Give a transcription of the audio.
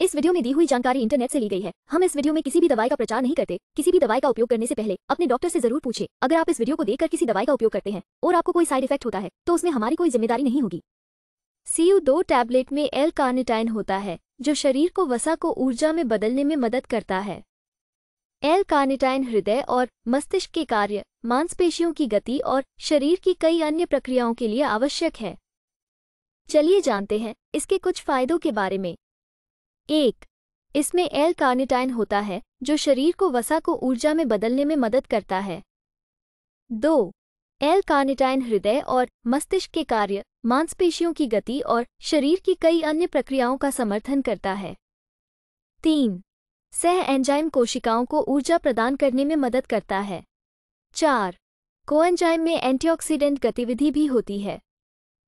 इस वीडियो में दी हुई जानकारी इंटरनेट से ली गई है हम इस वीडियो में किसी भी दवाई का प्रचार नहीं करते किसी भी दवाई का उपयोग करने से पहले अपने डॉक्टर से जरूर पूछे अगर आप इस वीडियो को देखकर किसी दवाई का उपयोग करते हैं और आपको कोई साइड इफेक्ट होता है तो उसमें हमारी कोई जिम्मेदारी नहीं होगी सीयू दो टैबलेट में एल कार्निटाइन होता है जो शरीर को वसा को ऊर्जा में बदलने में मदद करता है एल कार्निटाइन हृदय और मस्तिष्क के कार्य मांसपेशियों की गति और शरीर की कई अन्य प्रक्रियाओं के लिए आवश्यक है चलिए जानते हैं इसके कुछ फायदों के बारे में एक इसमें एल कार्निटाइन होता है जो शरीर को वसा को ऊर्जा में बदलने में मदद करता है दो एल कार्निटाइन हृदय और मस्तिष्क के कार्य मांसपेशियों की गति और शरीर की कई अन्य प्रक्रियाओं का समर्थन करता है तीन सह एंजाइम कोशिकाओं को ऊर्जा प्रदान करने में मदद करता है चार कोएंजाइम में एंटीऑक्सीडेंट गतिविधि भी होती है